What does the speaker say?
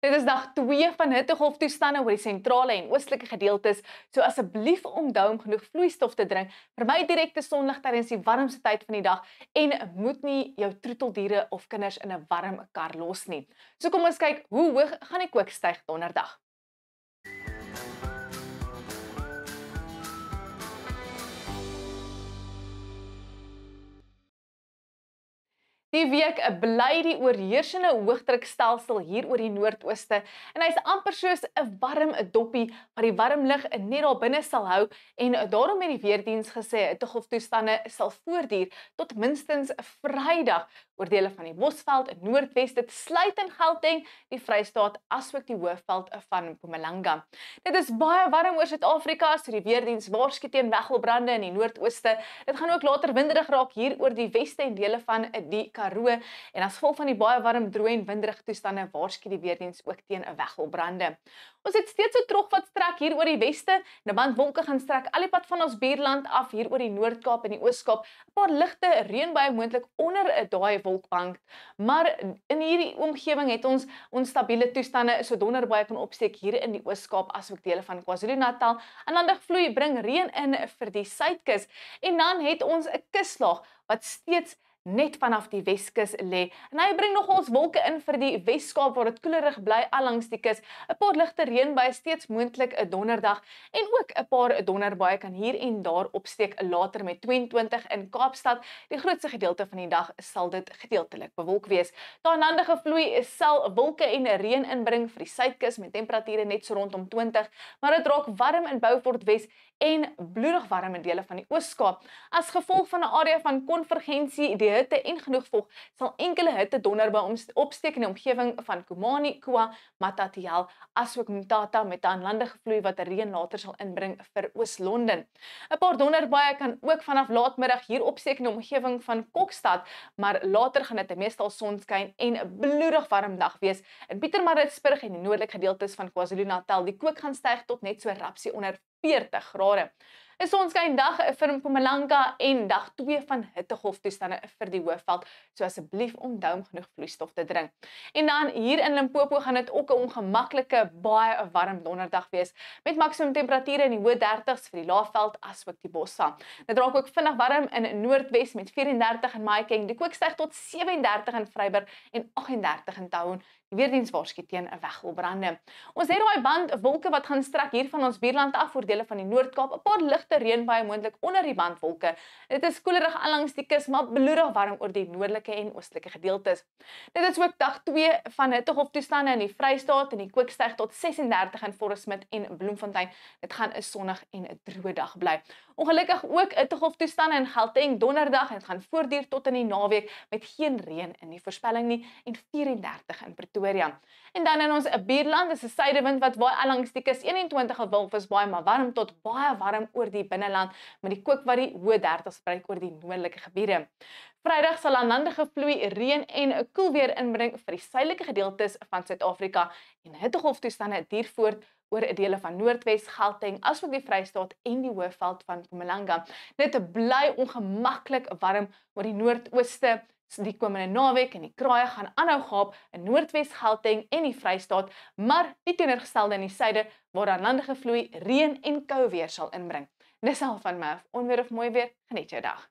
Dit is dag 2 van hittegolf toestande oor die sentrale en oostelike gedeeltes. So asseblief onthou om genoeg vloeistof te drink. Vermy direkte sonlig tydens die warmste tyd van die dag en moet nie jou troeteldiere of kinders in 'n warm kar los nie. So kom ons kyk hoe hoog gaan die kook styg donderdag. Die week bly die oorheersende hoëdrukstelsel hier oor die noordooste en hy's amper soos 'n warm doppie wat die warm lug net daar binne sal hou en daarom het die weerdiens gesê 'n tegof toestande sal voortduur tot minstens Vrydag oor dele van die Bosveld in Noordwes dit sluit in Gauteng, die Vrystaat asook die Hoëveld van Mpumalanga. Dit is baie warm oor Suid-Afrika, so die weerdiens waarsku teen wegwelbrande in die noordooste. Dit gaan ook later winderig raak hier oor die weste en dele van die Karoo en as gevolg van die baie warm, droë en windryge toestande waarsku die weerdiens ook teen 'n weggolbrande. Ons het steeds 'n trog wat strek hier oor die weste, nou want wolke gaan strek alipad van ons buurland af hier oor die Noord-Kaap en die Oos-Kaap. 'n Paar ligte reënbuie moontlik onder 'n eh, daai wolkbank, maar in hierdie omgewing het ons onstabiele toestande, so donderbuie kan opsteek hier in die Oos-Kaap asook dele van KwaZulu-Natal. Aanlandig vloei bring reën in vir die suidkus en dan het ons 'n kuslaag wat steeds net vanaf die Weskus lê. En hy bring nog ons wolke in vir die Weskaap waar dit koelerig bly alangs die kus. 'n Paar ligte reënbuie steeds moontlik 'n donderdag en ook 'n paar donderbuie kan hier en daar opsteek later met 22 in Kaapstad. Die grootste gedeelte van die dag sal dit gedeeltelik bewolk wees. Daarna dan gevloei sel wolke en reën inbring vir die suidkus met temperature net so rondom 20, maar dit raak warm in Beaufort Wes en bloedig warm in dele van die Oos-Kaap as gevolg van 'n area van konvergensie die baie hitte en genoeg vog sal enkele hitte donderbui opsteek in die omgewing van Kumani, Kwa, Matatiel asook Mtata met 'n landige vloei wat reën later sal inbring vir Oos-London. 'n Paar donderbuie kan ook vanaf laatmiddag hier opsteek in die omgewing van Kokstad, maar later gaan dit meestal sonskyn en 'n bloedig warm dag wees. In Pietermaritzburg en die noordelike gedeeltes van KwaZulu-Natal, die kook gaan styg tot net so rapsie onder 25. 40 grade. 'n Sonskyndag vir Mpumalanga en dag 2 van hittegolf toestande vir die Hoofveld. So asseblief onthou om genoeg vloeistof te drink. En dan hier in Limpopo gaan dit ook 'n ongemaklike baie warm donderdag wees met maksimum temperature in die hoë 30s vir die Laagveld asook die Bossa. Dit raak ook vinnig warm in Noordwes met 34 in Mahikeng, die Kookstyg tot 37 in Vryburg en 38 in Taung weerdiens waarskynlik teen 'n wegopbrande. Ons het daai band wolke wat gaan strek hier van ons buurland af oor dele van die Noord-Kaap. 'n Paar ligte reën baie moontlik onder die bandwolke. Dit is koelerig langs die kus, maar bloedig warm oor die noordelike en oostelike gedeeltes. Dit is ook dag 2 van hittegolf toestande in die Vrystaat en die kook styg tot 36 in Fort Smith en Bloemfontein. Dit gaan 'n sonnig en 'n droë dag bly. Ongelukkig ook hittegolf toestande in Gauteng Donderdag en dit gaan voortduur tot in die naweek met geen reën in die voorspelling nie en 34 in Pretoria Pretoria. En dan in ons buurland is 'n suidewind wat waai langs die kus 21 gewilf is baie maar warm tot baie warm oor die binneland met die kook wat die hoë 30 spreek oor die noordelike gebiede. Vrydag sal aanhande gevloei reën en 'n koel weer inbring vir die suidelike gedeeltes van Suid-Afrika en hittegolf toestande duur voort oor 'n dele van Noordwes, Gauteng, asook die Vrystaat en die Hoëveld van Mpumalanga. Dit bly ongemaklik warm oor die noordooste die komende naweek en die kraaie gaan aanhou gaap in Noordwes Gauteng en die Vrystaat, maar nie teenoorgestelde in die suide waar dan landige vloei reën en kou weer sal inbring. Dis al van my. Onweer of mooi weer, geniet jou dag.